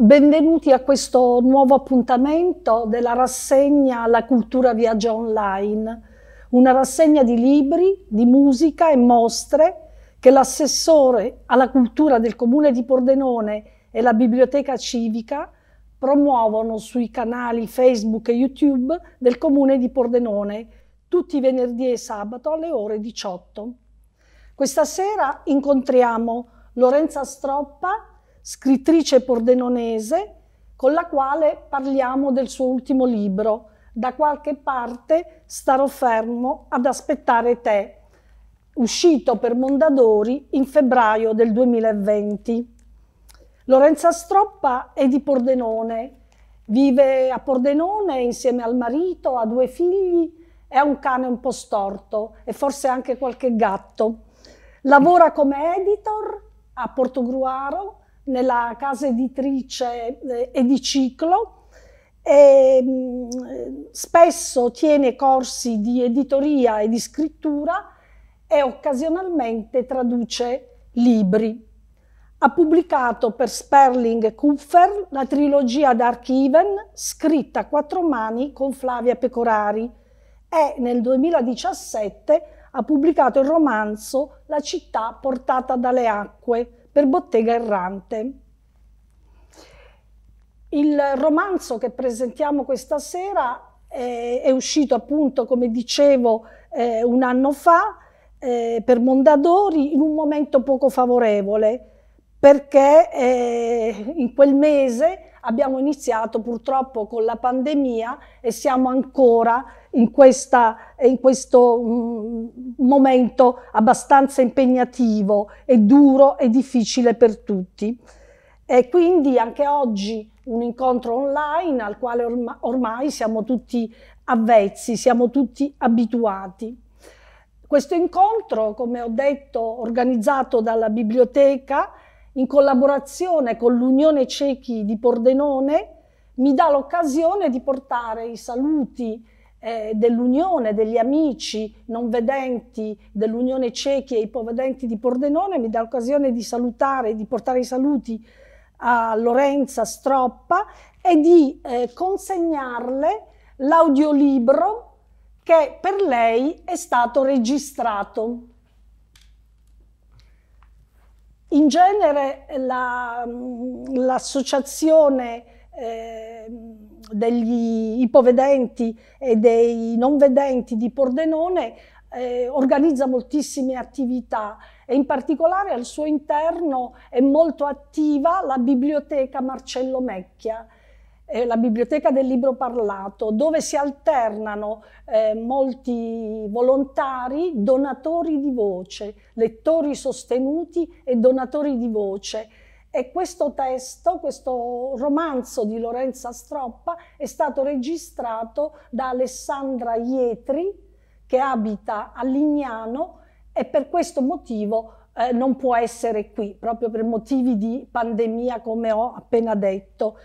Benvenuti a questo nuovo appuntamento della rassegna La cultura viaggia online, una rassegna di libri, di musica e mostre che l'assessore alla cultura del comune di Pordenone e la biblioteca civica promuovono sui canali Facebook e YouTube del comune di Pordenone tutti i venerdì e sabato alle ore 18. Questa sera incontriamo Lorenza Stroppa scrittrice pordenonese con la quale parliamo del suo ultimo libro, Da qualche parte starò fermo ad aspettare te, uscito per Mondadori in febbraio del 2020. Lorenza Stroppa è di Pordenone, vive a Pordenone insieme al marito, ha due figli e ha un cane un po' storto e forse anche qualche gatto. Lavora come editor a Portogruaro nella casa editrice eh, Ediciclo. E, mm, spesso tiene corsi di editoria e di scrittura e occasionalmente traduce libri. Ha pubblicato per Sperling Kupfer la trilogia Dark Even, scritta a quattro mani con Flavia Pecorari, e nel 2017 ha pubblicato il romanzo La città portata dalle acque, per Bottega Errante. Il romanzo che presentiamo questa sera eh, è uscito appunto, come dicevo, eh, un anno fa eh, per Mondadori in un momento poco favorevole perché eh, in quel mese abbiamo iniziato purtroppo con la pandemia e siamo ancora in, questa, in questo mm, momento abbastanza impegnativo e duro e difficile per tutti. E quindi anche oggi un incontro online al quale ormai siamo tutti avvezzi, siamo tutti abituati. Questo incontro, come ho detto, organizzato dalla biblioteca, in collaborazione con l'Unione Cechi di Pordenone, mi dà l'occasione di portare i saluti eh, dell'Unione, degli amici non vedenti dell'Unione Cechi e ipovedenti di Pordenone, mi dà l'occasione di salutare, di portare i saluti a Lorenza Stroppa e di eh, consegnarle l'audiolibro che per lei è stato registrato. In genere la, l'associazione eh, degli ipovedenti e dei non vedenti di Pordenone eh, organizza moltissime attività e in particolare al suo interno è molto attiva la biblioteca Marcello Mecchia, eh, la biblioteca del libro parlato, dove si alternano eh, molti volontari, donatori di voce, lettori sostenuti e donatori di voce. E questo testo, questo romanzo di Lorenza Stroppa è stato registrato da Alessandra Ietri, che abita a Lignano e per questo motivo eh, non può essere qui, proprio per motivi di pandemia, come ho appena detto.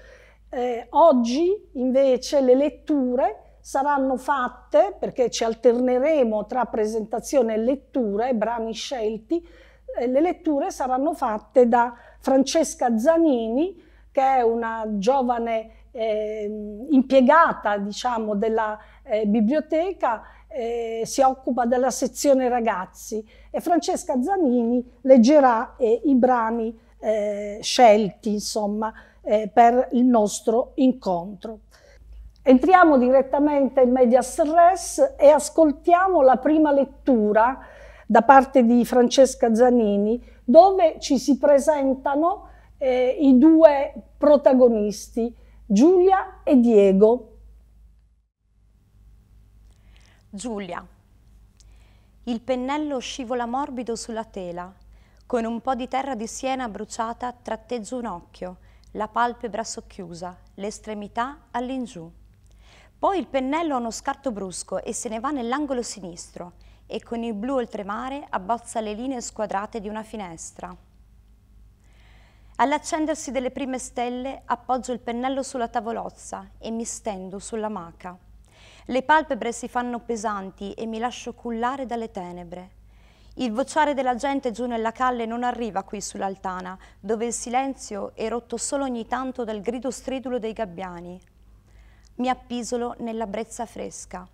Eh, oggi invece le letture saranno fatte, perché ci alterneremo tra presentazione e letture, brani scelti, eh, le letture saranno fatte da Francesca Zanini, che è una giovane eh, impiegata diciamo, della eh, biblioteca, eh, si occupa della sezione ragazzi e Francesca Zanini leggerà eh, i brani eh, scelti, insomma, eh, per il nostro incontro. Entriamo direttamente in Medias Res e ascoltiamo la prima lettura da parte di Francesca Zanini dove ci si presentano eh, i due protagonisti, Giulia e Diego. Giulia. Il pennello scivola morbido sulla tela. Con un po' di terra di siena bruciata tratteggio un occhio, la palpebra socchiusa, l'estremità all'ingiù. Poi il pennello ha uno scarto brusco e se ne va nell'angolo sinistro e con il blu oltremare abbozza le linee squadrate di una finestra. All'accendersi delle prime stelle appoggio il pennello sulla tavolozza e mi stendo sulla maca. Le palpebre si fanno pesanti e mi lascio cullare dalle tenebre. Il vociare della gente giù nella calle non arriva qui sull'altana, dove il silenzio è rotto solo ogni tanto dal grido stridulo dei gabbiani. Mi appisolo nella brezza fresca.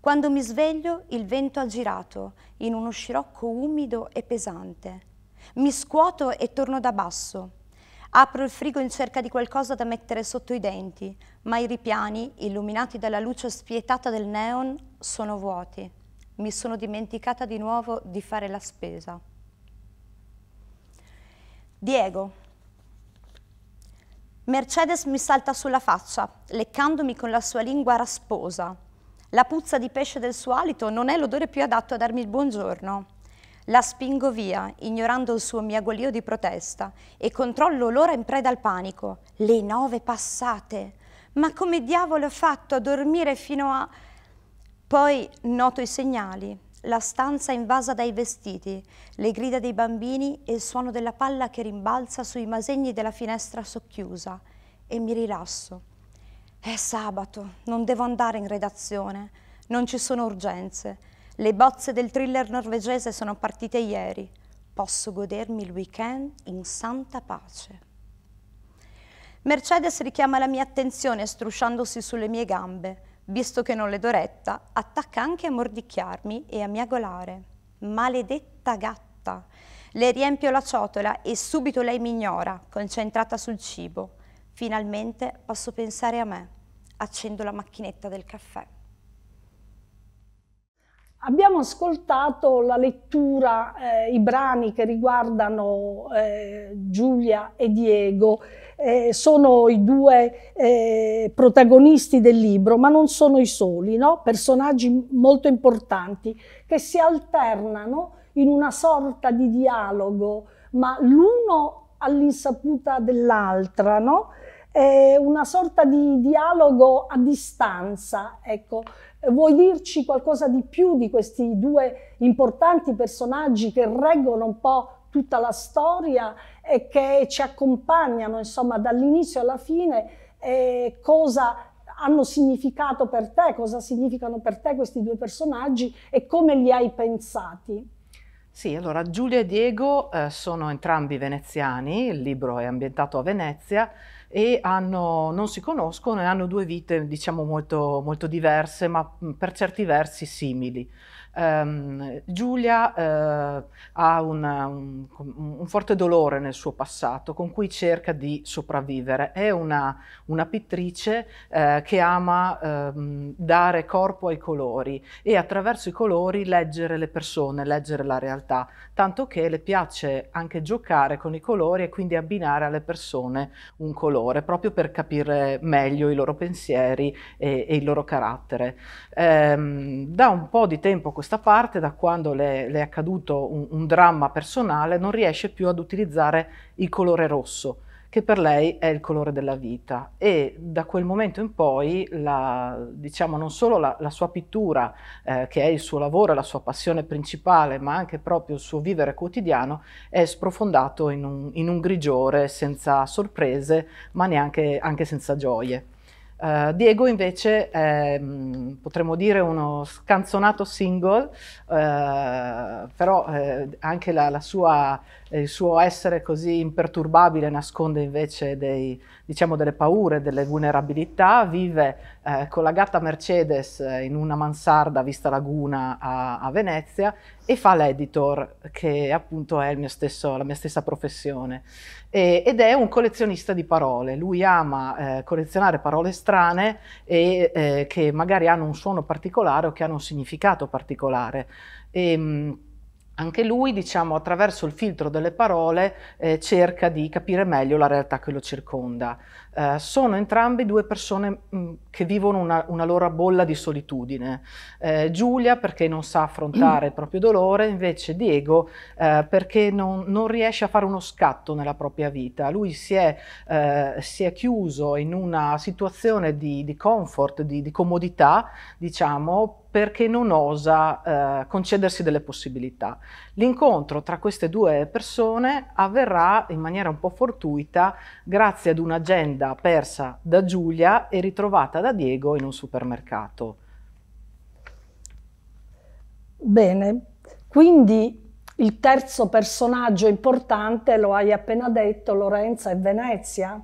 Quando mi sveglio il vento ha girato in uno scirocco umido e pesante. Mi scuoto e torno da basso. Apro il frigo in cerca di qualcosa da mettere sotto i denti, ma i ripiani, illuminati dalla luce spietata del neon, sono vuoti mi sono dimenticata di nuovo di fare la spesa. Diego. Mercedes mi salta sulla faccia, leccandomi con la sua lingua rasposa. La puzza di pesce del suo alito non è l'odore più adatto a darmi il buongiorno. La spingo via, ignorando il suo miagolio di protesta, e controllo l'ora in preda al panico. Le nove passate. Ma come diavolo ho fatto a dormire fino a... Poi noto i segnali, la stanza invasa dai vestiti, le grida dei bambini e il suono della palla che rimbalza sui masegni della finestra socchiusa e mi rilasso. È sabato, non devo andare in redazione, non ci sono urgenze. Le bozze del thriller norvegese sono partite ieri. Posso godermi il weekend in santa pace. Mercedes richiama la mia attenzione strusciandosi sulle mie gambe visto che non le do retta, attacca anche a mordicchiarmi e a miagolare. Maledetta gatta! Le riempio la ciotola e subito lei mi ignora, concentrata sul cibo. Finalmente posso pensare a me. Accendo la macchinetta del caffè. Abbiamo ascoltato la lettura, eh, i brani che riguardano eh, Giulia e Diego eh, sono i due eh, protagonisti del libro, ma non sono i soli, no? personaggi molto importanti che si alternano in una sorta di dialogo, ma l'uno all'insaputa dell'altra, no? una sorta di dialogo a distanza, ecco. Vuoi dirci qualcosa di più di questi due importanti personaggi che reggono un po' tutta la storia e che ci accompagnano insomma dall'inizio alla fine eh, cosa hanno significato per te, cosa significano per te questi due personaggi e come li hai pensati. Sì, allora Giulia e Diego eh, sono entrambi veneziani, il libro è ambientato a Venezia e hanno, non si conoscono e hanno due vite diciamo molto, molto diverse ma per certi versi simili. Um, Giulia uh, ha una, un, un, forte dolore nel suo passato con cui cerca di sopravvivere. È una, una pittrice uh, che ama um, dare corpo ai colori e attraverso i colori leggere le persone, leggere la realtà, tanto che le piace anche giocare con i colori e quindi abbinare alle persone un colore, proprio per capire meglio i loro pensieri e, e il loro carattere. Um, da un po' di tempo questa parte, da quando le, le è accaduto un, un dramma personale, non riesce più ad utilizzare il colore rosso che per lei è il colore della vita e da quel momento in poi la, diciamo non solo la, la sua pittura eh, che è il suo lavoro, la sua passione principale ma anche proprio il suo vivere quotidiano è sprofondato in un, in un grigiore senza sorprese ma neanche senza gioie. Uh, Diego invece è, mm, potremmo dire, uno scanzonato single, uh, però uh, anche la, la sua, il suo essere così imperturbabile nasconde invece dei, diciamo, delle paure, delle vulnerabilità, vive eh, con la gatta Mercedes eh, in una mansarda vista laguna a, a Venezia e fa l'editor, che appunto è stesso, la mia stessa professione. E, ed è un collezionista di parole. Lui ama eh, collezionare parole strane e, eh, che magari hanno un suono particolare o che hanno un significato particolare. E, ehm, anche lui, diciamo, attraverso il filtro delle parole eh, cerca di capire meglio la realtà che lo circonda. Eh, sono entrambi due persone mh, mm, che vivono una, una, loro bolla di solitudine. Eh, Giulia perché non sa affrontare il proprio dolore, invece Diego eh, perché non, non, riesce a fare uno scatto nella propria vita. Lui si è, eh, si è chiuso in una situazione di, di comfort, di, di comodità, diciamo, perché non osa eh, concedersi delle possibilità. L'incontro tra queste due persone avverrà in maniera un po' fortuita grazie ad un'agenda persa da Giulia e ritrovata da Diego in un supermercato. Bene, quindi il terzo personaggio importante, lo hai appena detto, Lorenza, è Venezia,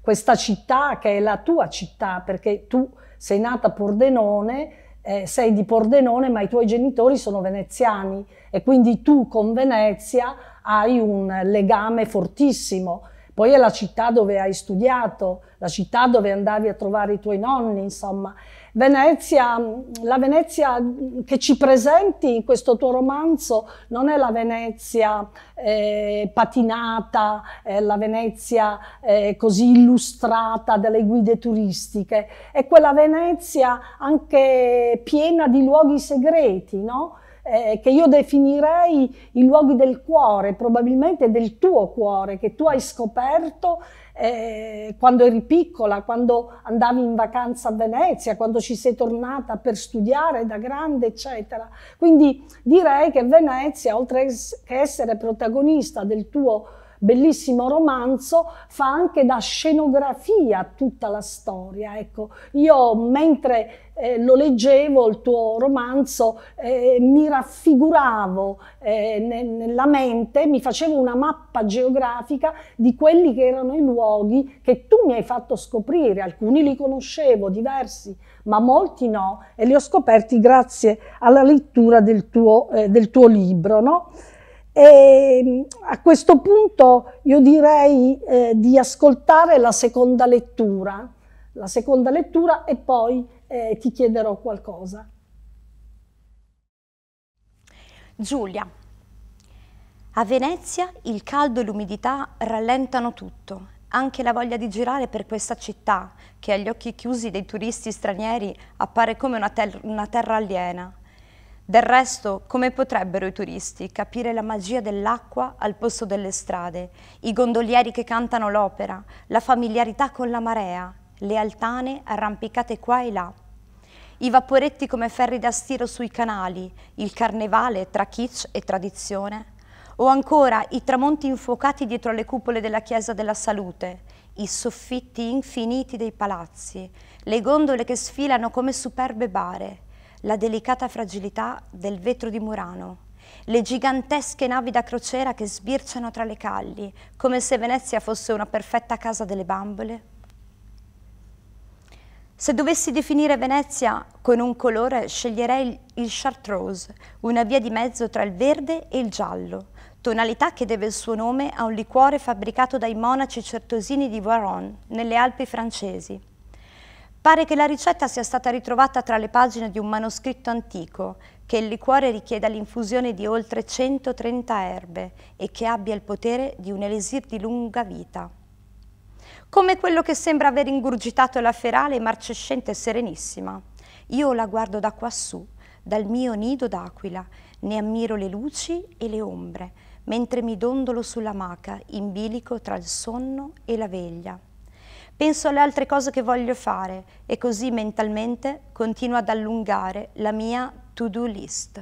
questa città che è la tua città perché tu sei nata a Pordenone, eh, sei di Pordenone ma i tuoi genitori sono veneziani e quindi tu con Venezia hai un legame fortissimo. Poi è la città dove hai studiato, la città dove andavi a trovare i tuoi nonni, insomma. Venezia, la Venezia che ci presenti in questo tuo romanzo non è la Venezia eh, patinata, eh, la Venezia eh, così illustrata dalle guide turistiche, è quella Venezia anche piena di luoghi segreti, no? eh, che io definirei i luoghi del cuore, probabilmente del tuo cuore, che tu hai scoperto eh, quando eri piccola, quando andavi in vacanza a Venezia, quando ci sei tornata per studiare da grande, eccetera. Quindi direi che Venezia, oltre che essere protagonista del tuo bellissimo romanzo, fa anche da scenografia tutta la storia. Ecco, io mentre eh, lo leggevo, il tuo romanzo, eh, mi raffiguravo eh, ne, nella mente, mi facevo una mappa geografica di quelli che erano i luoghi che tu mi hai fatto scoprire. Alcuni li conoscevo, diversi, ma molti no, e li ho scoperti grazie alla lettura del tuo, eh, del tuo libro. No? E mm, a questo punto io direi eh, di ascoltare la seconda lettura, la seconda lettura e poi eh, ti chiederò qualcosa. Giulia, a Venezia il caldo e l'umidità rallentano tutto, anche la voglia di girare per questa città che agli occhi chiusi dei turisti stranieri appare come una, ter una terra aliena. Del resto, come potrebbero i turisti capire la magia dell'acqua al posto delle strade, i gondolieri che cantano l'opera, la familiarità con la marea, le altane arrampicate qua e là, i vaporetti come ferri da stiro sui canali, il carnevale tra kitsch e tradizione, o ancora i tramonti infuocati dietro le cupole della Chiesa della Salute, i soffitti infiniti dei palazzi, le gondole che sfilano come superbe bare, la delicata fragilità del vetro di Murano, le gigantesche navi da crociera che sbirciano tra le calli, come se Venezia fosse una perfetta casa delle bambole? Se dovessi definire Venezia con un colore, sceglierei il chartreuse, una via di mezzo tra il verde e il giallo, tonalità che deve il suo nome a un liquore fabbricato dai monaci certosini di Voiron, nelle Alpi francesi. Pare che la ricetta sia stata ritrovata tra le pagine di un manoscritto antico, che il liquore richieda l'infusione di oltre 130 erbe e che abbia il potere di un elisir di lunga vita. Come quello che sembra aver ingurgitato la ferale marcescente e serenissima. Io la guardo da quassù, dal mio nido d'aquila, ne ammiro le luci e le ombre, mentre mi dondolo sulla maca, in bilico tra il sonno e la veglia penso alle altre cose che voglio fare e così mentalmente continuo ad allungare la mia to-do list.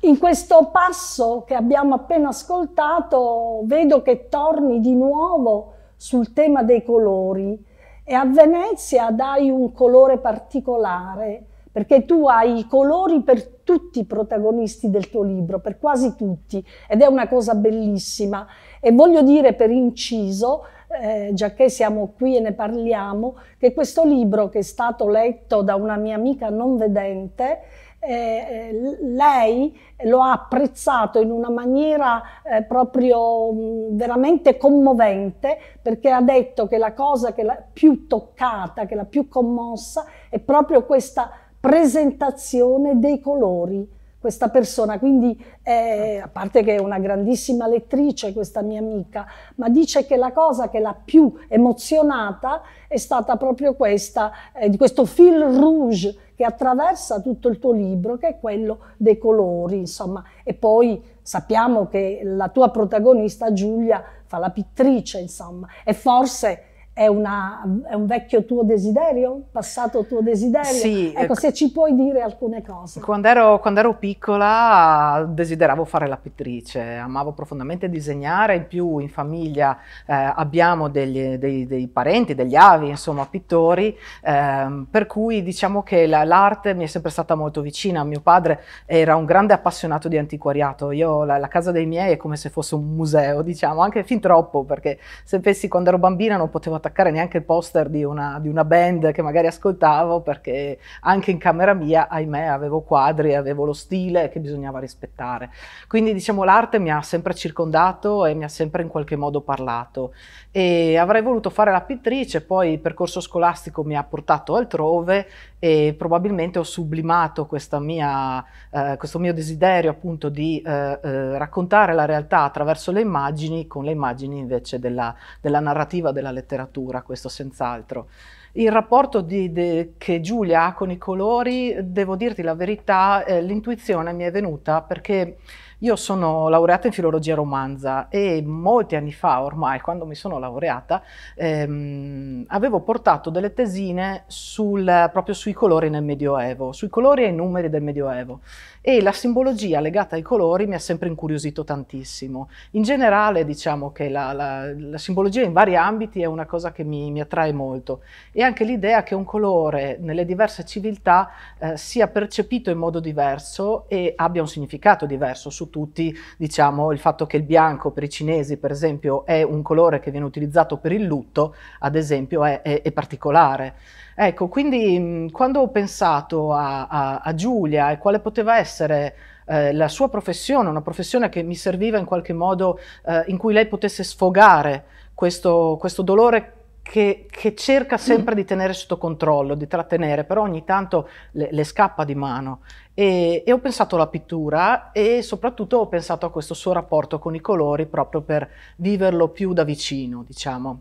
In questo passo che abbiamo appena ascoltato vedo che torni di nuovo sul tema dei colori e a Venezia dai un colore particolare perché tu hai i colori per tutti i protagonisti del tuo libro, per quasi tutti ed è una cosa bellissima e voglio dire per inciso, eh, già che siamo qui e ne parliamo, che questo libro che è stato letto da una mia amica non vedente, eh, lei lo ha apprezzato in una maniera eh, proprio mh, mm, veramente commovente perché ha detto che la cosa che l'ha più toccata, che l'ha più commossa è proprio questa presentazione dei colori questa persona, quindi eh, ah. a parte che è una grandissima lettrice questa mia amica, ma dice che la cosa che l'ha più emozionata è stata proprio questa, eh, di questo fil rouge che attraversa tutto il tuo libro, che è quello dei colori, insomma. E poi sappiamo che la tua protagonista Giulia fa la pittrice, insomma, e forse è, una, è, un vecchio tuo desiderio, passato tuo desiderio? Sì. Ecco, eh, se ci puoi dire alcune cose. Quando ero, quando ero piccola desideravo fare la pittrice, amavo profondamente disegnare, in più in famiglia eh, abbiamo degli, dei, dei, parenti, degli avi, insomma, pittori, eh, per cui diciamo che l'arte mi è sempre stata molto vicina. Mio padre era un grande appassionato di antiquariato, io la, la casa dei miei è come se fosse un museo, diciamo, anche fin troppo, perché se pensi quando ero bambina non potevo attaccare neanche il poster di una, di una band che magari ascoltavo perché anche in camera mia, ahimè, avevo quadri, avevo lo stile che bisognava rispettare. Quindi diciamo l'arte mi ha sempre circondato e mi ha sempre in qualche modo parlato e avrei voluto fare la pittrice, poi il percorso scolastico mi ha portato altrove e probabilmente ho sublimato mia, eh, questo mio desiderio appunto di eh, eh, raccontare la realtà attraverso le immagini, con le immagini invece della, della narrativa, della letteratura, questo senz'altro. Il rapporto di, de, che Giulia ha con i colori, devo dirti la verità, eh, l'intuizione mi è venuta perché io sono laureata in filologia romanza e molti anni fa ormai, quando mi sono laureata, ehm, avevo portato delle tesine sul, proprio sui colori nel Medioevo, sui colori e i numeri del Medioevo e la simbologia legata ai colori mi ha sempre incuriosito tantissimo. In generale diciamo che la, la, la simbologia in vari ambiti è una cosa che mi, mi attrae molto e anche l'idea che un colore nelle diverse civiltà eh, sia percepito in modo diverso e abbia un significato diverso su tutti, diciamo il fatto che il bianco per i cinesi per esempio è un colore che viene utilizzato per il lutto, ad esempio è, è, è particolare. Ecco, quindi quando ho pensato a, a, a Giulia e quale poteva essere eh, la sua professione, una professione che mi serviva in qualche modo, eh, in cui lei potesse sfogare questo, questo dolore che, che, cerca sempre di tenere sotto controllo, di trattenere, però ogni tanto le, le scappa di mano. E, e, ho pensato alla pittura e soprattutto ho pensato a questo suo rapporto con i colori proprio per viverlo più da vicino, diciamo.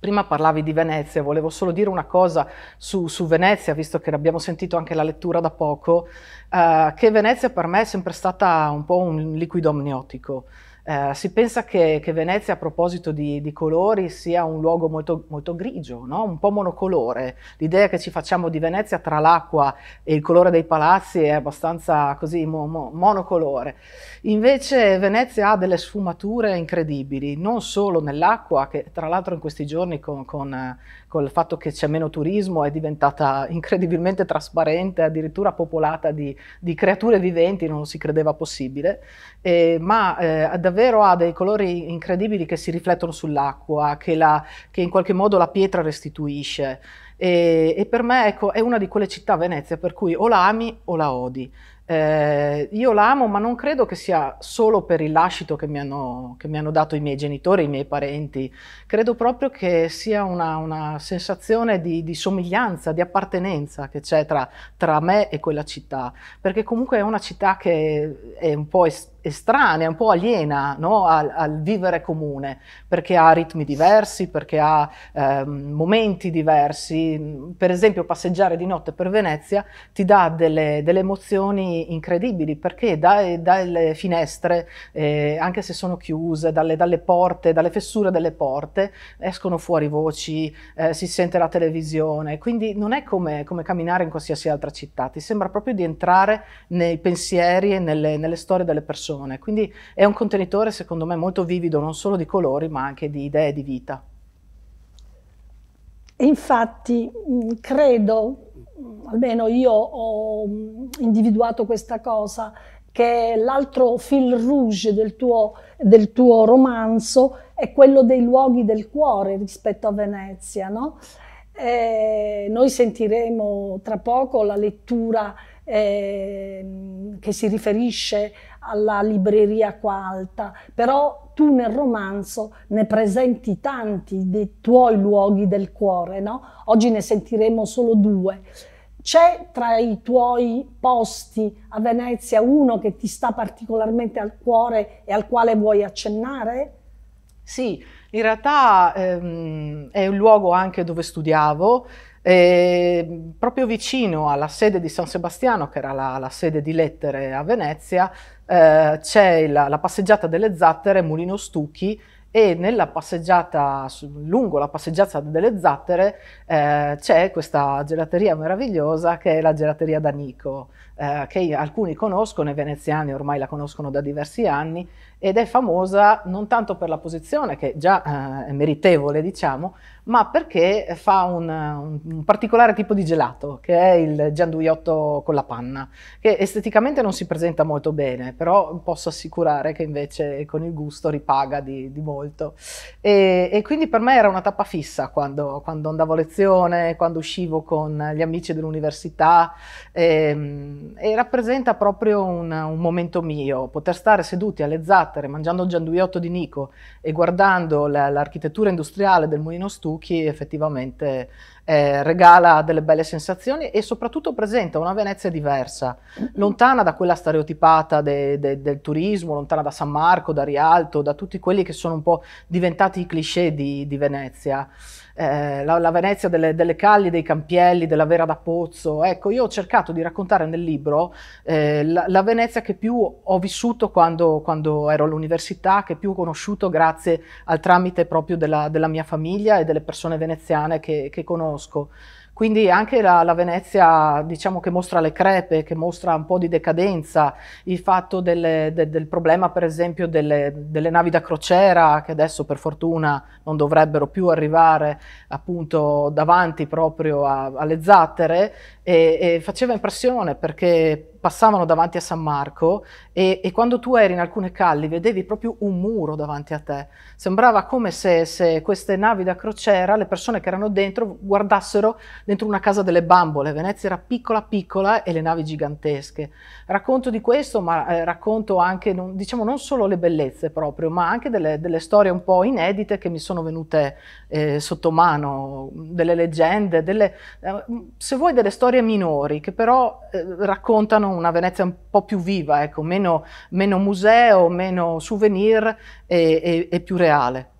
Prima parlavi di Venezia, volevo solo dire una cosa su, su Venezia, visto che abbiamo sentito anche la lettura da poco, eh, che Venezia per me è sempre stata un po' un liquido amniotico. Eh, si pensa che, che, Venezia, a proposito di, di, colori, sia un luogo molto, molto grigio, no? un po' monocolore. L'idea che ci facciamo di Venezia tra l'acqua e il colore dei palazzi è abbastanza così mo, mo, monocolore. Invece Venezia ha delle sfumature incredibili, non solo nell'acqua, che tra l'altro in questi giorni con, con col fatto che c'è meno turismo è diventata incredibilmente trasparente, addirittura popolata di, di creature viventi, non si credeva possibile, eh, ma eh, davvero ha dei colori incredibili che si riflettono sull'acqua, che, la, che in qualche modo la pietra restituisce. E, e, per me ecco, è una di quelle città Venezia per cui o la ami o la odi. Eh, io l'amo, ma non credo che sia solo per il lascito che mi hanno, che mi hanno dato i miei genitori, i miei parenti. Credo proprio che sia una, una sensazione di, di, somiglianza, di appartenenza che c'è tra, tra, me e quella città, perché comunque è una città che è un po' esterna estranea, un po' aliena no? al, al, vivere comune, perché ha ritmi diversi, perché ha eh, momenti diversi. Per esempio passeggiare di notte per Venezia ti dà delle, delle emozioni incredibili, perché dai, dalle finestre, eh, anche se sono chiuse, dalle, dalle, porte, dalle fessure delle porte, escono fuori voci, eh, si sente la televisione, quindi non è come, come, camminare in qualsiasi altra città, ti sembra proprio di entrare nei pensieri e nelle, nelle storie delle persone persone. Quindi è un contenitore, secondo me, molto vivido non solo di colori, ma anche di idee di vita. Infatti, mm, credo, mm, almeno io ho mm, individuato questa cosa, che l'altro fil rouge del tuo, del tuo, romanzo è quello dei luoghi del cuore rispetto a Venezia. No? Eh, noi sentiremo tra poco la lettura eh, che si riferisce alla libreria qua alta, però tu nel romanzo ne presenti tanti dei tuoi luoghi del cuore, no? Oggi ne sentiremo solo due. C'è tra i tuoi posti a Venezia uno che ti sta particolarmente al cuore e al quale vuoi accennare? Sì, in realtà ehm, è un luogo anche dove studiavo, eh, proprio vicino alla sede di San Sebastiano, che era la, la sede di lettere a Venezia, eh, c'è la, la, passeggiata delle zattere Mulino Stucchi e nella passeggiata, lungo la passeggiata delle zattere eh, c'è questa gelateria meravigliosa che è la gelateria D'Anico, eh, che alcuni conoscono, i veneziani ormai la conoscono da diversi anni, ed è famosa non tanto per la posizione, che già eh, è meritevole, diciamo, ma perché fa un, un, un, particolare tipo di gelato, che è il gianduiotto con la panna, che esteticamente non si presenta molto bene, però posso assicurare che invece con il gusto ripaga di, di molto. E, e, quindi per me era una tappa fissa quando, quando andavo a lezione, quando uscivo con gli amici dell'università, e, ehm, e, rappresenta proprio un, un momento mio, poter stare seduti, allezzati, carattere, mangiando il gianduiotto di Nico e guardando l'architettura industriale del mulino Stucchi, effettivamente eh, regala delle belle sensazioni e soprattutto presenta una Venezia diversa, lontana da quella stereotipata de, de, del turismo, lontana da San Marco, da Rialto, da tutti quelli che sono un po' diventati i cliché di, di Venezia eh, la, la, Venezia delle, delle, calli, dei campielli, della vera da pozzo. Ecco, io ho cercato di raccontare nel libro eh, la, la, Venezia che più ho vissuto quando, quando, ero all'università, che più ho conosciuto grazie al tramite proprio della, della mia famiglia e delle persone veneziane che, che conosco. Quindi anche la, la, Venezia diciamo che mostra le crepe, che mostra un po' di decadenza, il fatto delle, de, del problema per esempio delle, delle, navi da crociera che adesso per fortuna non dovrebbero più arrivare appunto davanti proprio a, alle zattere e, e faceva impressione perché passavano davanti a San Marco e, e, quando tu eri in alcune calli vedevi proprio un muro davanti a te. Sembrava come se, se, queste navi da crociera, le persone che erano dentro, guardassero dentro una casa delle bambole. Venezia era piccola piccola e le navi gigantesche. Racconto di questo, ma eh, racconto anche, non, diciamo, non solo le bellezze proprio, ma anche delle, delle storie un po' inedite che mi sono venute eh, sotto mano, delle leggende, delle, eh, se vuoi delle storie minori che però eh, raccontano una Venezia un po' più viva, ecco, meno, meno, museo, meno souvenir e, e, e più reale.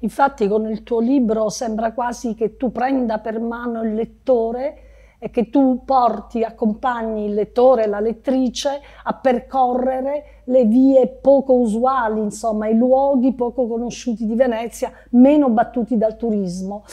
Infatti con il tuo libro sembra quasi che tu prenda per mano il lettore e che tu porti, accompagni il lettore, la lettrice a percorrere le vie poco usuali, insomma, i luoghi poco conosciuti di Venezia, meno battuti dal turismo.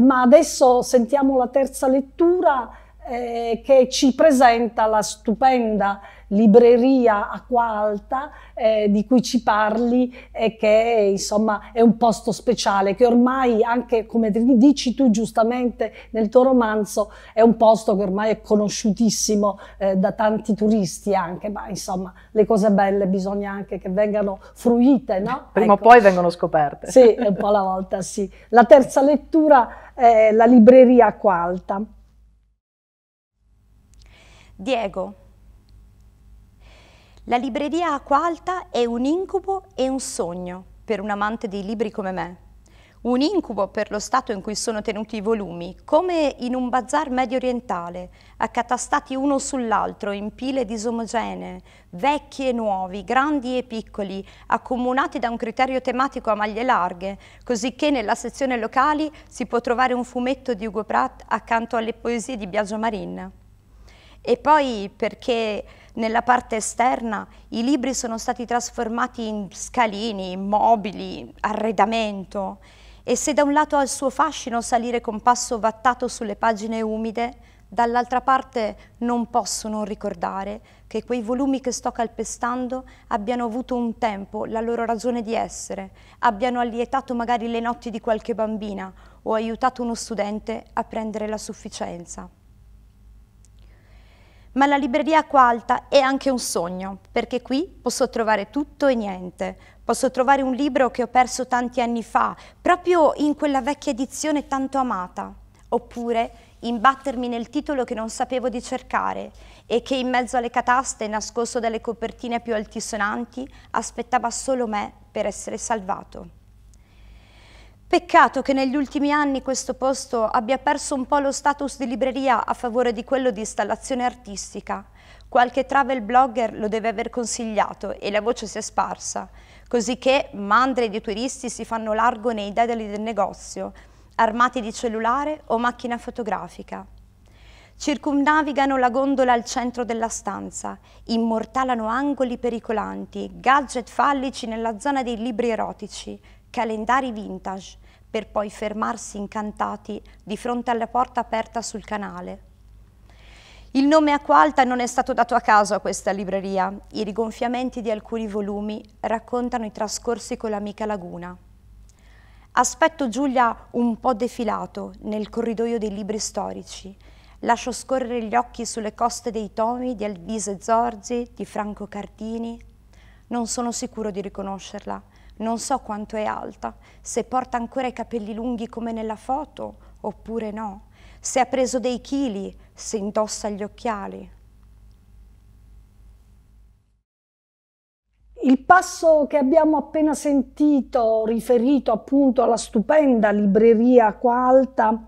Ma adesso sentiamo la terza lettura eh, che ci presenta la stupenda libreria acqua alta eh, di cui ci parli e che insomma è un posto speciale, che ormai anche come dici tu giustamente nel tuo romanzo è un posto che ormai è conosciutissimo eh, da tanti turisti anche, ma insomma le cose belle bisogna anche che vengano fruite, no? Prima ecco. o poi vengono scoperte. Sì, un po' alla volta sì. La terza lettura è la libreria acqua alta. Diego, la libreria Acqua Alta è un incubo e un sogno per un amante dei libri come me. Un incubo per lo stato in cui sono tenuti i volumi, come in un bazar medio orientale, accatastati uno sull'altro in pile disomogenee, vecchi e nuovi, grandi e piccoli, accomunati da un criterio tematico a maglie larghe, cosicché nella sezione locali si può trovare un fumetto di Ugo Pratt accanto alle poesie di Biagio Marin. E poi perché nella parte esterna i libri sono stati trasformati in scalini, mobili, arredamento e se da un lato ha il suo fascino salire con passo vattato sulle pagine umide, dall'altra parte non posso non ricordare che quei volumi che sto calpestando abbiano avuto un tempo la loro ragione di essere, abbiano allietato magari le notti di qualche bambina o aiutato uno studente a prendere la sufficienza ma la libreria Qualta è anche un sogno, perché qui posso trovare tutto e niente. Posso trovare un libro che ho perso tanti anni fa, proprio in quella vecchia edizione tanto amata. Oppure imbattermi nel titolo che non sapevo di cercare e che in mezzo alle cataste, nascosto dalle copertine più altisonanti, aspettava solo me per essere salvato. Peccato che negli ultimi anni questo posto abbia perso un po' lo status di libreria a favore di quello di installazione artistica. Qualche travel blogger lo deve aver consigliato e la voce si è sparsa, cosicché che mandre di turisti si fanno largo nei dedali del negozio, armati di cellulare o macchina fotografica. Circumnavigano la gondola al centro della stanza, immortalano angoli pericolanti, gadget fallici nella zona dei libri erotici, calendari vintage, per poi fermarsi incantati di fronte alla porta aperta sul canale. Il nome Acqualta non è stato dato a caso a questa libreria. I rigonfiamenti di alcuni volumi raccontano i trascorsi con l'amica Laguna. Aspetto Giulia un po' defilato nel corridoio dei libri storici. Lascio scorrere gli occhi sulle coste dei tomi di Alvise Zorzi, di Franco Cardini. Non sono sicuro di riconoscerla non so quanto è alta, se porta ancora i capelli lunghi come nella foto oppure no, se ha preso dei chili, se indossa gli occhiali. Il passo che abbiamo appena sentito, riferito appunto alla stupenda libreria qua alta,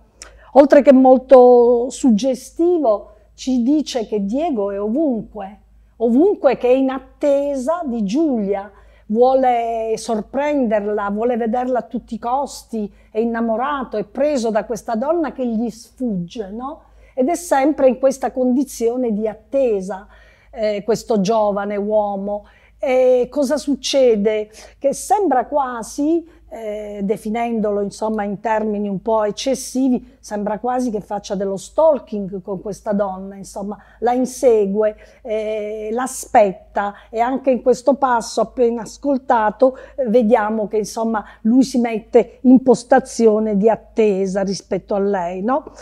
oltre che molto suggestivo, ci dice che Diego è ovunque, ovunque che è in attesa di Giulia, vuole sorprenderla, vuole vederla a tutti i costi, è innamorato, è preso da questa donna che gli sfugge, no? Ed è sempre in questa condizione di attesa eh, questo giovane uomo. E cosa succede? Che sembra quasi eh, definendolo insomma in termini un po' eccessivi, sembra quasi che faccia dello stalking con questa donna, insomma la insegue, eh, l'aspetta e anche in questo passo appena ascoltato eh, vediamo che insomma lui si mette in postazione di attesa rispetto a lei, no?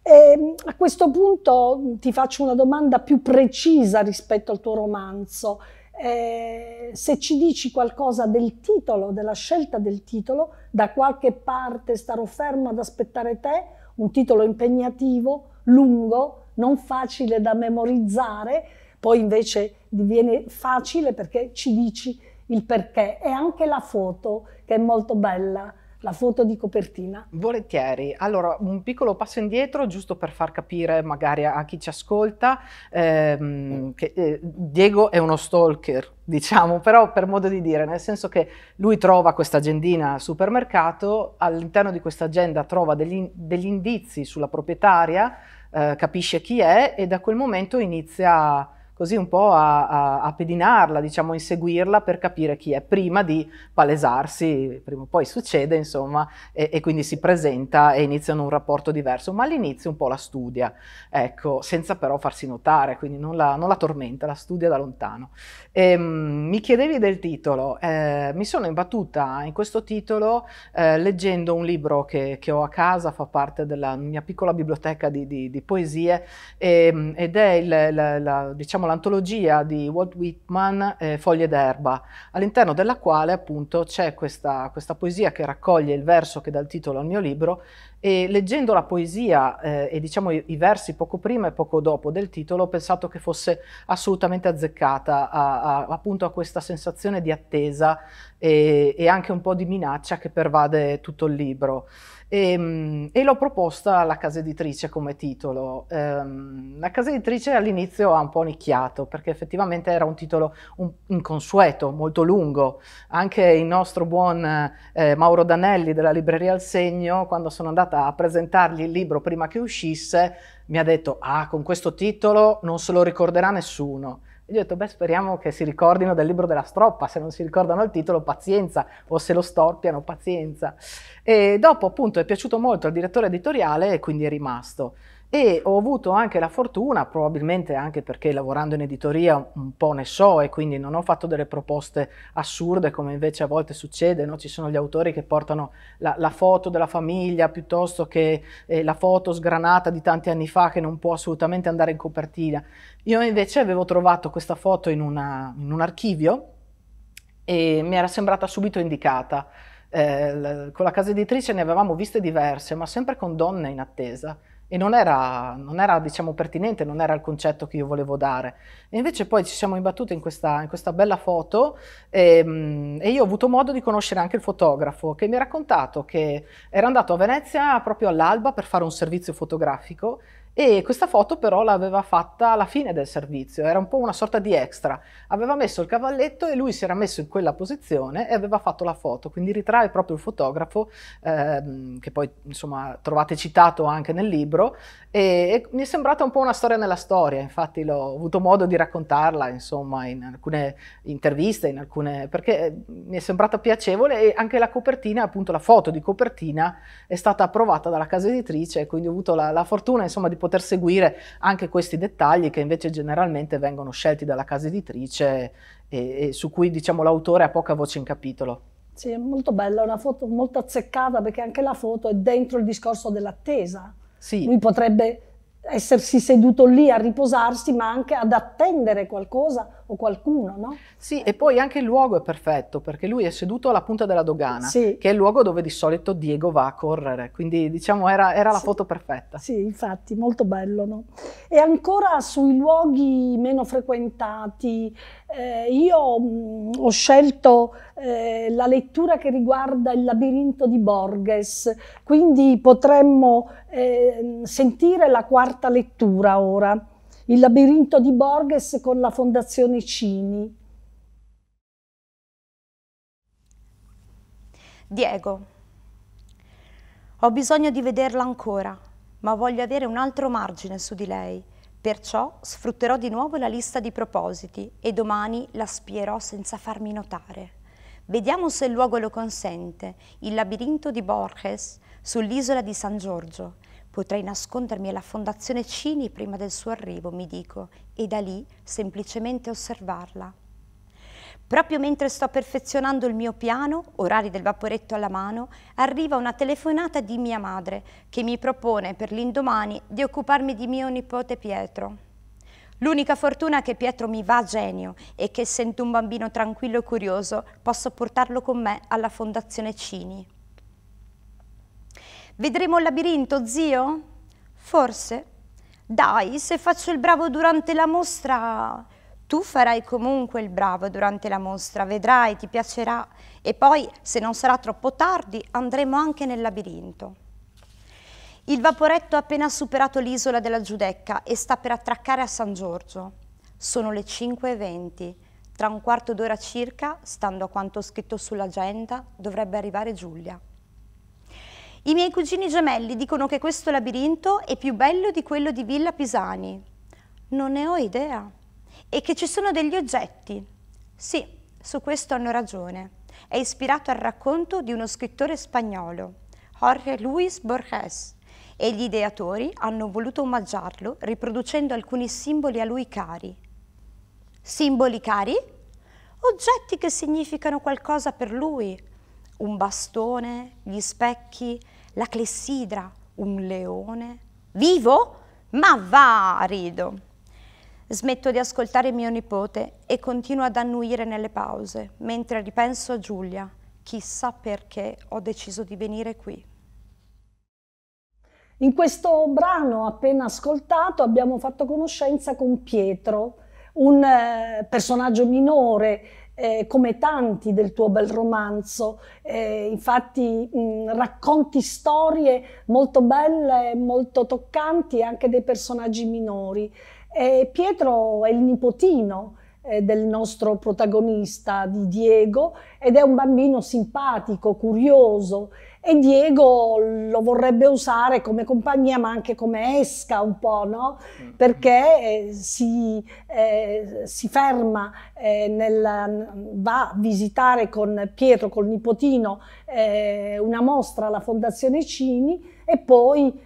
E ehm, a questo punto ti faccio una domanda più precisa rispetto al tuo romanzo. Eh, se ci dici qualcosa del titolo, della scelta del titolo, da qualche parte starò fermo ad aspettare te, un titolo impegnativo, lungo, non facile da memorizzare, poi invece diviene facile perché ci dici il perché e anche la foto che è molto bella la foto di copertina. Volentieri. Allora, un piccolo passo indietro, giusto per far capire magari a chi ci ascolta, ehm, che eh, Diego è uno stalker, diciamo, però per modo di dire, nel senso che lui trova questa agendina al supermercato, all'interno di questa agenda trova degli, degli indizi sulla proprietaria, eh, capisce chi è e da quel momento inizia a così un po' a, a, a pedinarla, diciamo, inseguirla per capire chi è, prima di palesarsi, prima o poi succede, insomma, e, e quindi si presenta e iniziano un rapporto diverso, ma all'inizio un po' la studia, ecco, senza però farsi notare, quindi non la, non la tormenta, la studia da lontano. E, ehm, mi chiedevi del titolo, eh, mi sono imbattuta in questo titolo eh, leggendo un libro che, che, ho a casa, fa parte della mia piccola biblioteca di, di, di poesie, e, ehm, ed è il, la, la, diciamo, Diciamo, l'antologia di Walt Whitman, eh, Foglie d'erba, all'interno della quale appunto c'è questa, questa, poesia che raccoglie il verso che dà il titolo al mio libro e leggendo la poesia eh, e diciamo i, i, versi poco prima e poco dopo del titolo ho pensato che fosse assolutamente azzeccata a, a, appunto a questa sensazione di attesa e, e anche un po' di minaccia che pervade tutto il libro e, ehm, e l'ho proposta alla casa editrice come titolo. Ehm, la casa editrice all'inizio ha un po' nicchiato perché effettivamente era un titolo un, inconsueto, molto lungo. Anche il nostro buon eh, Mauro Danelli della libreria Al Segno, quando sono andata a presentargli il libro prima che uscisse, mi ha detto, ah, con questo titolo non se lo ricorderà nessuno. E gli ho detto, beh, speriamo che si ricordino del libro della stroppa, se non si ricordano il titolo, pazienza, o se lo storpiano, pazienza. E dopo, appunto, è piaciuto molto al direttore editoriale e quindi è rimasto e ho avuto anche la fortuna, probabilmente anche perché lavorando in editoria un po' ne so e quindi non ho fatto delle proposte assurde come invece a volte succede, no? ci sono gli autori che portano la, la foto della famiglia piuttosto che eh, la foto sgranata di tanti anni fa che non può assolutamente andare in copertina. Io invece avevo trovato questa foto in, una, in un archivio e mi era sembrata subito indicata. Eh, con la casa editrice ne avevamo viste diverse, ma sempre con donne in attesa e non era, non era diciamo, pertinente, non era il concetto che io volevo dare. E invece poi ci siamo imbattuti in questa, in questa bella foto e, ehm, e, io ho avuto modo di conoscere anche il fotografo che mi ha raccontato che era andato a Venezia proprio all'alba per fare un servizio fotografico e questa foto però l'aveva fatta alla fine del servizio, era un po' una sorta di extra. Aveva messo il cavalletto e lui si era messo in quella posizione e aveva fatto la foto, quindi ritrae proprio il fotografo, ehm, che poi insomma trovate citato anche nel libro, e, e, mi è sembrata un po' una storia nella storia, infatti l'ho avuto modo di raccontarla insomma in alcune interviste, in alcune, perché eh, mi è sembrata piacevole e anche la copertina, appunto la foto di copertina è stata approvata dalla casa editrice, quindi ho avuto la, la fortuna insomma di poter poter seguire anche questi dettagli che invece generalmente vengono scelti dalla casa editrice e, e su cui diciamo, l'autore ha poca voce in capitolo. Sì, è molto bella, è una foto molto azzeccata perché anche la foto è dentro il discorso dell'attesa. Sì. Lui potrebbe essersi seduto lì a riposarsi, ma anche ad attendere qualcosa o qualcuno, no? Sì, e poi anche il luogo è perfetto, perché lui è seduto alla punta della dogana, sì. che è il luogo dove di solito Diego va a correre, quindi diciamo era, era la sì. foto perfetta. Sì, infatti, molto bello, no? E ancora sui luoghi meno frequentati, eh, io mh, mm, ho scelto eh, la lettura che riguarda il labirinto di Borges, quindi potremmo eh, sentire la quarta lettura ora, il labirinto di Borges con la Fondazione Cini. Diego, ho bisogno di vederla ancora, ma voglio avere un altro margine su di lei Perciò sfrutterò di nuovo la lista di propositi e domani la spierò senza farmi notare. Vediamo se il luogo lo consente, il labirinto di Borges sull'isola di San Giorgio. Potrei nascondermi alla Fondazione Cini prima del suo arrivo, mi dico, e da lì semplicemente osservarla. Proprio mentre sto perfezionando il mio piano, orari del vaporetto alla mano, arriva una telefonata di mia madre che mi propone per l'indomani di occuparmi di mio nipote Pietro. L'unica fortuna è che Pietro mi va a genio e che essendo un bambino tranquillo e curioso posso portarlo con me alla Fondazione Cini. Vedremo il labirinto, zio? Forse. Dai, se faccio il bravo durante la mostra tu farai comunque il bravo durante la mostra, vedrai, ti piacerà e poi, se non sarà troppo tardi, andremo anche nel labirinto. Il vaporetto ha appena superato l'isola della Giudecca e sta per attraccare a San Giorgio. Sono le 5.20. Tra un quarto d'ora circa, stando a quanto scritto sull'agenda, dovrebbe arrivare Giulia. I miei cugini gemelli dicono che questo labirinto è più bello di quello di Villa Pisani. Non ne ho idea e che ci sono degli oggetti. Sì, su questo hanno ragione. È ispirato al racconto di uno scrittore spagnolo, Jorge Luis Borges, e gli ideatori hanno voluto omaggiarlo riproducendo alcuni simboli a lui cari. Simboli cari? Oggetti che significano qualcosa per lui. Un bastone, gli specchi, la clessidra, un leone. Vivo? Ma va, rido. Smetto di ascoltare mio nipote e continuo ad annuire nelle pause, mentre ripenso a Giulia. Chissà perché ho deciso di venire qui. In questo brano appena ascoltato abbiamo fatto conoscenza con Pietro, un eh, personaggio minore eh, come tanti del tuo bel romanzo, eh, infatti mh, racconti storie molto belle, molto toccanti anche dei personaggi minori. E Pietro è il nipotino eh, del nostro protagonista di Diego ed è un bambino simpatico, curioso e Diego lo vorrebbe usare come compagnia ma anche come esca un po', no? Mm. Perché eh, si, eh, si, ferma, eh, nel, va a visitare con Pietro, col nipotino, eh, una mostra alla Fondazione Cini e poi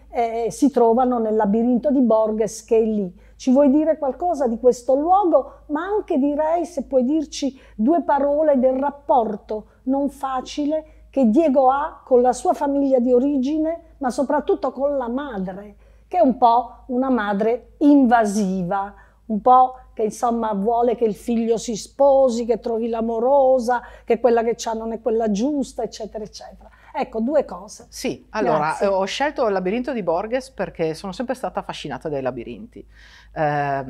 si trovano nel labirinto di Borges che è lì. Ci vuoi dire qualcosa di questo luogo, ma anche direi se puoi dirci due parole del rapporto non facile che Diego ha con la sua famiglia di origine, ma soprattutto con la madre, che è un po' una madre invasiva, un po' che insomma vuole che il figlio si sposi, che trovi l'amorosa, che quella che ha non è quella giusta, eccetera, eccetera. Ecco, due cose. Sì, allora Grazie. Eh, ho scelto il labirinto di Borges perché sono sempre stata affascinata dai labirinti. Eh,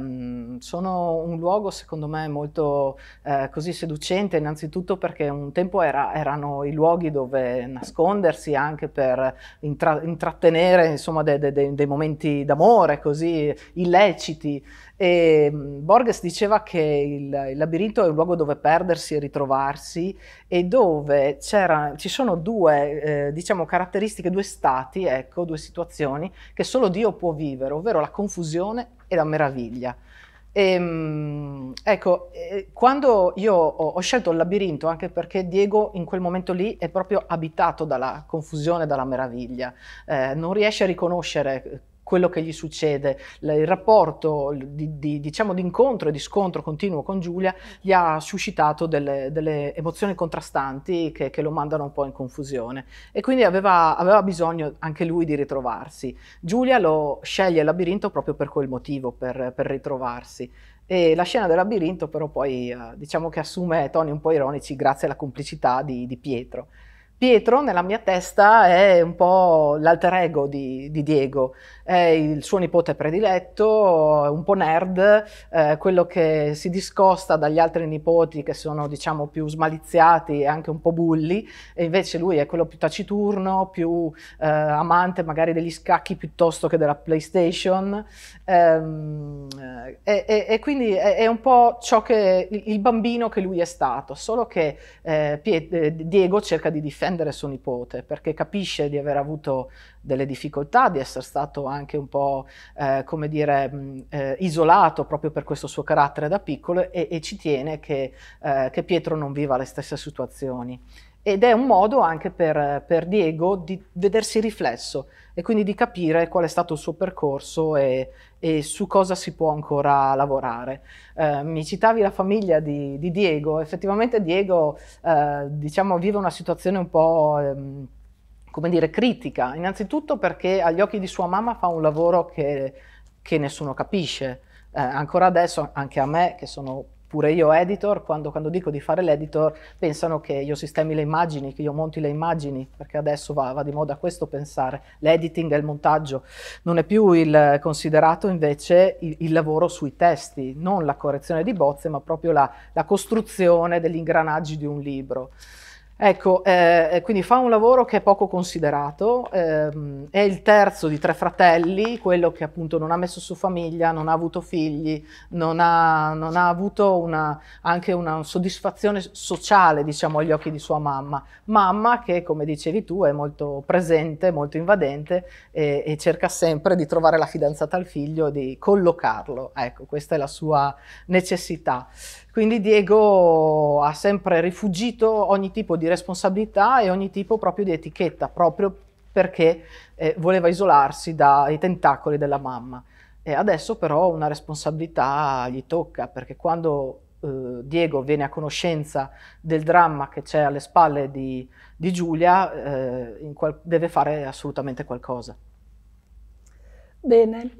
sono un luogo secondo me molto eh, così seducente, innanzitutto perché un tempo era, erano i luoghi dove nascondersi anche per intra intrattenere insomma, dei de de de momenti d'amore così illeciti. E mm, Borges diceva che il, il, labirinto è un luogo dove perdersi e ritrovarsi e dove ci sono due eh, diciamo, caratteristiche, due stati, ecco, due situazioni che solo Dio può vivere, ovvero la confusione e la meraviglia. E, mm, ecco, quando io ho, ho, scelto il labirinto, anche perché Diego in quel momento lì è proprio abitato dalla confusione, dalla meraviglia, eh, non riesce a riconoscere quello che gli succede. Il rapporto di, di, diciamo, incontro e di scontro continuo con Giulia gli ha suscitato delle, delle emozioni contrastanti che, che, lo mandano un po' in confusione e quindi aveva, aveva bisogno anche lui di ritrovarsi. Giulia lo sceglie il labirinto proprio per quel motivo, per, per ritrovarsi. E la scena del labirinto però poi eh, diciamo che assume toni un po' ironici grazie alla complicità di, di Pietro. Pietro nella mia testa è un po' l'alter ego di, di, Diego, è il suo nipote prediletto, un po' nerd, eh, quello che si discosta dagli altri nipoti che sono diciamo più smaliziati e anche un po' bulli, e invece lui è quello più taciturno, più eh, amante magari degli scacchi piuttosto che della PlayStation e, ehm, eh, e, e, quindi è, è, un po' ciò che il bambino che lui è stato, solo che eh, Piet eh, Diego cerca di difendere difendere suo nipote perché capisce di aver avuto delle difficoltà, di essere stato anche un po' eh, come dire mh, eh, isolato proprio per questo suo carattere da piccolo e, e ci tiene che, eh, che Pietro non viva le stesse situazioni ed è un modo anche per, per, Diego di vedersi riflesso e quindi di capire qual è stato il suo percorso e, e su cosa si può ancora lavorare. Eh, mi citavi la famiglia di, di Diego, effettivamente Diego eh, diciamo, vive una situazione un po'... Ehm, come dire, critica, innanzitutto perché agli occhi di sua mamma fa un lavoro che, che nessuno capisce. Eh, ancora adesso, anche a me, che sono pure io editor, quando, quando, dico di fare l'editor pensano che io sistemi le immagini, che io monti le immagini, perché adesso va, va di moda questo pensare, l'editing e il montaggio, non è più il, considerato invece il, il, lavoro sui testi, non la correzione di bozze, ma proprio la, la costruzione degli ingranaggi di un libro. Ecco, eh, eh, quindi fa un lavoro che è poco considerato, ehm, è il terzo di tre fratelli, quello che appunto non ha messo su famiglia, non ha avuto figli, non ha, non ha avuto una, anche una soddisfazione sociale, diciamo, agli occhi di sua mamma. Mamma che, come dicevi tu, è molto presente, molto invadente e, e cerca sempre di trovare la fidanzata al figlio, di collocarlo. Ecco, questa è la sua necessità. Quindi Diego ha sempre rifugito ogni tipo di responsabilità e ogni tipo proprio di etichetta, proprio perché eh, voleva isolarsi dai tentacoli della mamma. E adesso però una responsabilità gli tocca, perché quando eh, Diego viene a conoscenza del dramma che c'è alle spalle di, di Giulia, eh, deve fare assolutamente qualcosa. Bene.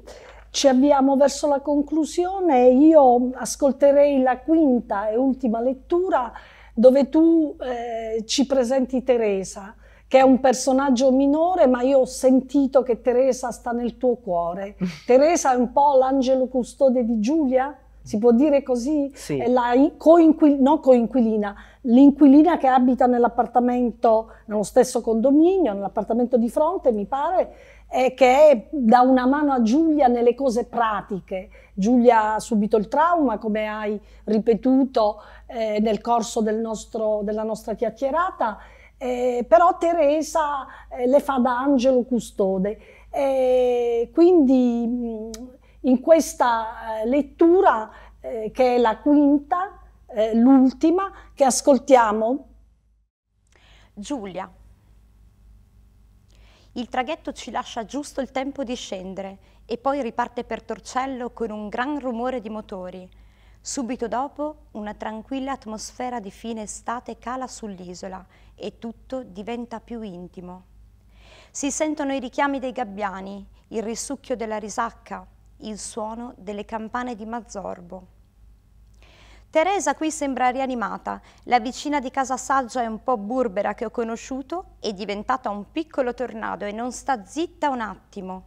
Ci avviamo verso la conclusione, io ascolterei la quinta e ultima lettura dove tu eh, ci presenti Teresa, che è un personaggio minore, ma io ho sentito che Teresa sta nel tuo cuore. Teresa è un po' l'angelo custode di Giulia? Si può dire così? Sì. È la coinquil- no, coinquilina, l'inquilina che abita nell'appartamento, nello stesso condominio, nell'appartamento di fronte, mi pare, eh, che dà una mano a Giulia nelle cose pratiche. Giulia ha subito il trauma, come hai ripetuto eh, nel corso del nostro, della nostra chiacchierata, eh, però Teresa eh, le fa da angelo custode. Eh, quindi mm, in questa eh, lettura, che è la quinta, l'ultima, che ascoltiamo. Giulia, il traghetto ci lascia giusto il tempo di scendere e poi riparte per Torcello con un gran rumore di motori. Subito dopo una tranquilla atmosfera di fine estate cala sull'isola e tutto diventa più intimo. Si sentono i richiami dei gabbiani, il risucchio della risacca, il suono delle campane di Mazzorbo. Teresa qui sembra rianimata, la vicina di casa saggia è un po' burbera che ho conosciuto è diventata un piccolo tornado e non sta zitta un attimo.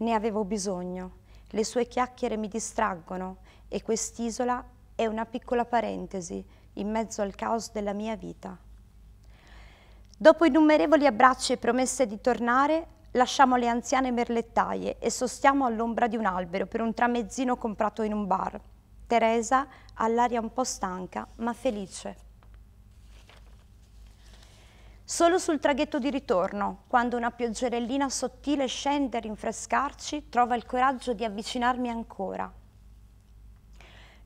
Ne avevo bisogno, le sue chiacchiere mi distraggono e quest'isola è una piccola parentesi in mezzo al caos della mia vita. Dopo innumerevoli abbracci e promesse di tornare, lasciamo le anziane merlettaie e sostiamo all'ombra di un albero per un tramezzino comprato in un bar. Teresa ha l'aria un po' stanca, ma felice. Solo sul traghetto di ritorno, quando una pioggerellina sottile scende a rinfrescarci, trova il coraggio di avvicinarmi ancora.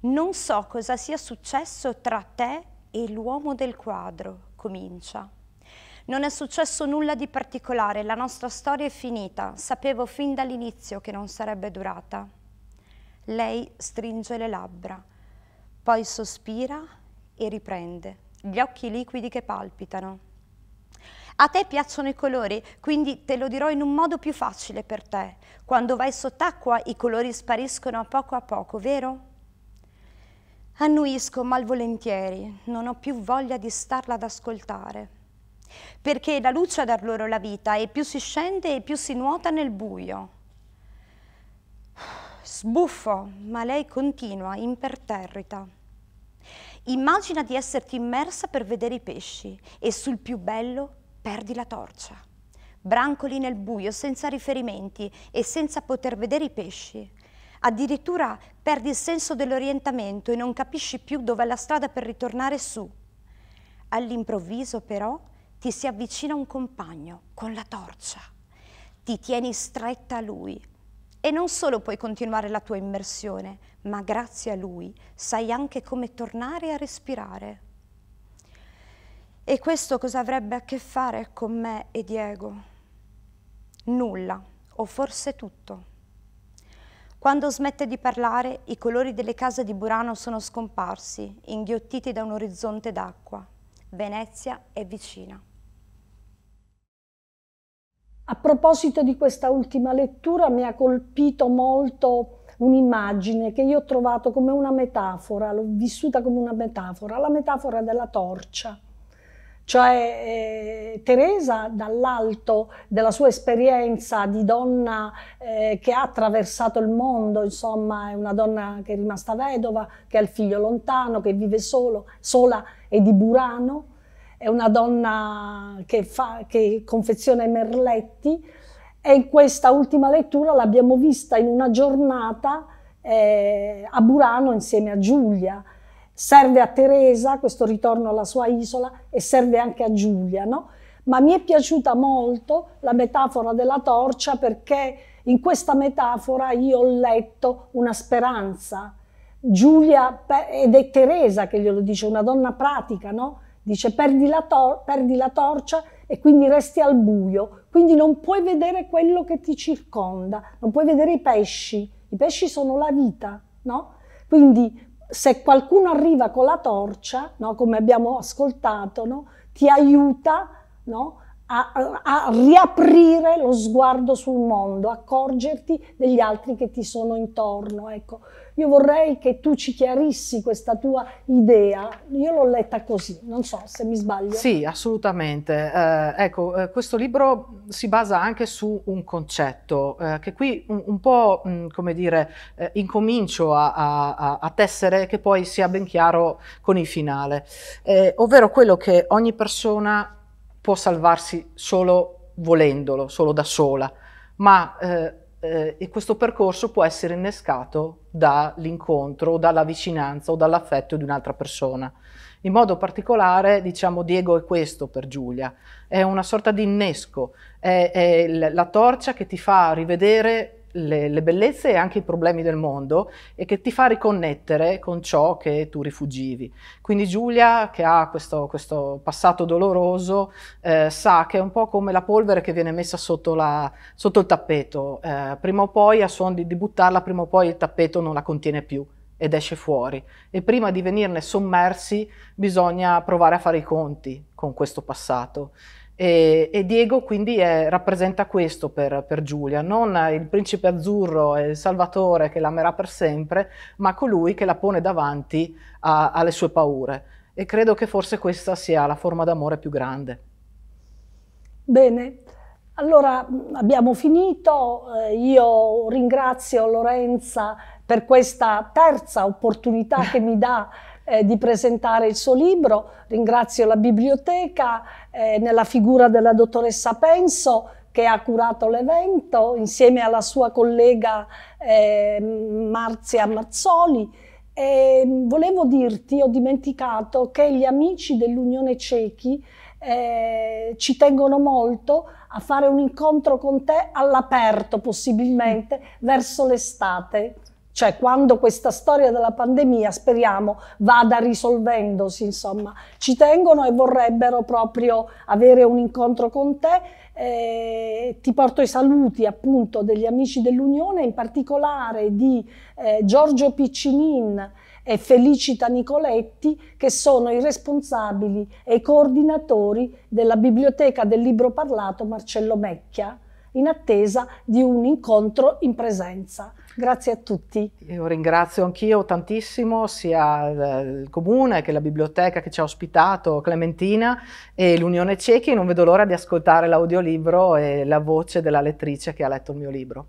Non so cosa sia successo tra te e l'uomo del quadro, comincia. Non è successo nulla di particolare, la nostra storia è finita, sapevo fin dall'inizio che non sarebbe durata. Lei stringe le labbra, poi sospira e riprende, gli occhi liquidi che palpitano. A te piacciono i colori, quindi te lo dirò in un modo più facile per te. Quando vai sott'acqua i colori spariscono a poco a poco, vero? Annuisco malvolentieri, non ho più voglia di starla ad ascoltare. Perché è la luce a dar loro la vita e più si scende e più si nuota nel buio. Sbuffo, ma lei continua, imperterrita. Immagina di esserti immersa per vedere i pesci e sul più bello perdi la torcia. Brancoli nel buio, senza riferimenti e senza poter vedere i pesci. Addirittura perdi il senso dell'orientamento e non capisci più dov'è la strada per ritornare su. All'improvviso, però, ti si avvicina un compagno con la torcia. Ti tieni stretta a lui, e non solo puoi continuare la tua immersione, ma grazie a Lui sai anche come tornare a respirare. E questo cosa avrebbe a che fare con me e Diego? Nulla, o forse tutto. Quando smette di parlare, i colori delle case di Burano sono scomparsi, inghiottiti da un orizzonte d'acqua. Venezia è vicina. A proposito di questa ultima lettura mi ha colpito molto un'immagine che io ho trovato come una metafora, l'ho vissuta come una metafora, la metafora della torcia. Cioè eh, Teresa dall'alto della sua esperienza di donna eh, che ha attraversato il mondo, insomma è una donna che è rimasta vedova, che ha il figlio lontano, che vive solo, sola e di Burano, è una donna che, fa, che confeziona i merletti e in questa ultima lettura l'abbiamo vista in una giornata eh, a Burano insieme a Giulia. Serve a Teresa questo ritorno alla sua isola e serve anche a Giulia, no? Ma mi è piaciuta molto la metafora della torcia perché in questa metafora io ho letto una speranza. Giulia ed è Teresa che glielo dice, una donna pratica, no? dice perdi la, tor- perdi la torcia e quindi resti al buio, quindi non puoi vedere quello che ti circonda, non puoi vedere i pesci, i pesci sono la vita, no? Quindi se qualcuno arriva con la torcia, no? come abbiamo ascoltato, no? ti aiuta no? a, a, a, riaprire lo sguardo sul mondo, accorgerti degli altri che ti sono intorno. Ecco io vorrei che tu ci chiarissi questa tua idea. Io l'ho letta così, non so se mi sbaglio. Sì, assolutamente. Eh, ecco, eh, questo libro si basa anche su un concetto eh, che qui un, un po', mh, mm, come dire, eh, incomincio a, a, a, tessere che poi sia ben chiaro con il finale, eh, ovvero quello che ogni persona può salvarsi solo volendolo, solo da sola, ma eh, eh, e questo percorso può essere innescato dall'incontro, dalla vicinanza o dall'affetto di un'altra persona. In modo particolare, diciamo, Diego è questo per Giulia, è una sorta di innesco, è, è la torcia che ti fa rivedere le, le, bellezze e anche i problemi del mondo e che ti fa riconnettere con ciò che tu rifugivi. Quindi Giulia, che ha questo, questo passato doloroso, eh, sa che è un po' come la polvere che viene messa sotto, la, sotto il tappeto. Eh, prima o poi, a suon di, di buttarla, prima o poi il tappeto non la contiene più ed esce fuori. E prima di venirne sommersi bisogna provare a fare i conti con questo passato. E, e Diego quindi è, eh, rappresenta questo per, per, Giulia, non il principe azzurro e il salvatore che l'amerà per sempre, ma colui che la pone davanti a, alle sue paure. E credo che forse questa sia la forma d'amore più grande. Bene, allora abbiamo finito, eh, io ringrazio Lorenza per questa terza opportunità che mi dà eh, di presentare il suo libro. Ringrazio la biblioteca eh, nella figura della dottoressa Penso che ha curato l'evento insieme alla sua collega eh, Marzia Mazzoli. E mm, volevo dirti, ho dimenticato che gli amici dell'Unione Cechi eh, ci tengono molto a fare un incontro con te all'aperto, possibilmente verso l'estate. Cioè quando questa storia della pandemia speriamo vada risolvendosi, insomma, ci tengono e vorrebbero proprio avere un incontro con te. Eh, ti porto i saluti appunto degli amici dell'Unione, in particolare di eh, Giorgio Piccinin e Felicita Nicoletti, che sono i responsabili e i coordinatori della Biblioteca del Libro Parlato Marcello Mecchia, in attesa di un incontro in presenza. Grazie a tutti. Io ringrazio anch'io tantissimo sia il comune che la biblioteca che ci ha ospitato, Clementina e l'Unione Ciechi. Non vedo l'ora di ascoltare l'audiolibro e la voce della lettrice che ha letto il mio libro.